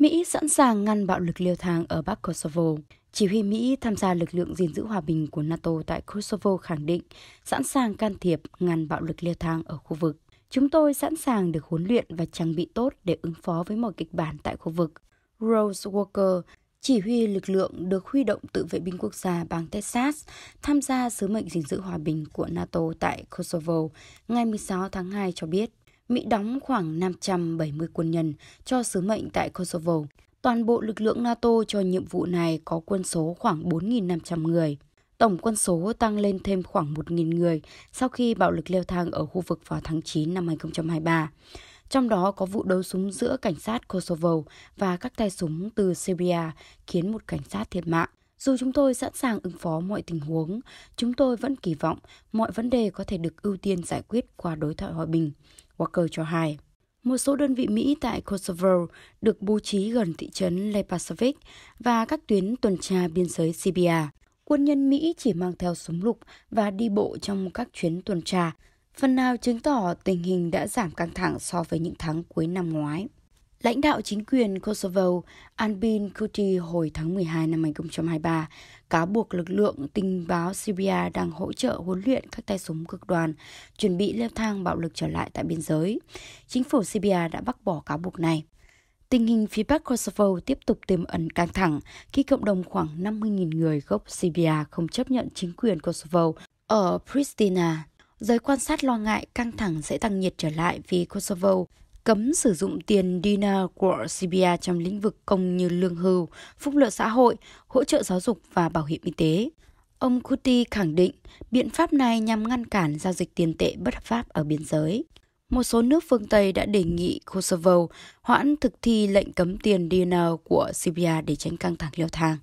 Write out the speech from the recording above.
Mỹ sẵn sàng ngăn bạo lực leo thang ở Bắc Kosovo. Chỉ huy Mỹ tham gia lực lượng gìn giữ hòa bình của NATO tại Kosovo khẳng định sẵn sàng can thiệp ngăn bạo lực leo thang ở khu vực. Chúng tôi sẵn sàng được huấn luyện và trang bị tốt để ứng phó với mọi kịch bản tại khu vực. Rose Walker, chỉ huy lực lượng được huy động tự vệ binh quốc gia bang Texas tham gia sứ mệnh gìn giữ hòa bình của NATO tại Kosovo ngày 16 tháng 2 cho biết. Mỹ đóng khoảng 570 quân nhân cho sứ mệnh tại Kosovo. Toàn bộ lực lượng NATO cho nhiệm vụ này có quân số khoảng 4.500 người. Tổng quân số tăng lên thêm khoảng 1.000 người sau khi bạo lực leo thang ở khu vực vào tháng 9 năm 2023. Trong đó có vụ đấu súng giữa cảnh sát Kosovo và các tay súng từ Serbia khiến một cảnh sát thiệt mạng. Dù chúng tôi sẵn sàng ứng phó mọi tình huống, chúng tôi vẫn kỳ vọng mọi vấn đề có thể được ưu tiên giải quyết qua đối thoại hòa bình, Walker cho hay. Một số đơn vị Mỹ tại Kosovo được bố trí gần thị trấn Lepasovic và các tuyến tuần tra biên giới Serbia. Quân nhân Mỹ chỉ mang theo súng lục và đi bộ trong các chuyến tuần tra, phần nào chứng tỏ tình hình đã giảm căng thẳng so với những tháng cuối năm ngoái. Lãnh đạo chính quyền Kosovo Albin Kuti hồi tháng 12 năm 2023 cáo buộc lực lượng tình báo Syria đang hỗ trợ huấn luyện các tay súng cực đoan, chuẩn bị leo thang bạo lực trở lại tại biên giới. Chính phủ Syria đã bác bỏ cáo buộc này. Tình hình phía Bắc Kosovo tiếp tục tiềm ẩn căng thẳng khi cộng đồng khoảng 50.000 người gốc Serbia không chấp nhận chính quyền Kosovo ở Pristina. Giới quan sát lo ngại căng thẳng sẽ tăng nhiệt trở lại vì Kosovo cấm sử dụng tiền dinar của Serbia trong lĩnh vực công như lương hưu, phúc lợi xã hội, hỗ trợ giáo dục và bảo hiểm y tế. Ông Kuti khẳng định biện pháp này nhằm ngăn cản giao dịch tiền tệ bất hợp pháp ở biên giới. Một số nước phương Tây đã đề nghị Kosovo hoãn thực thi lệnh cấm tiền dinar của Serbia để tránh căng thẳng leo thang.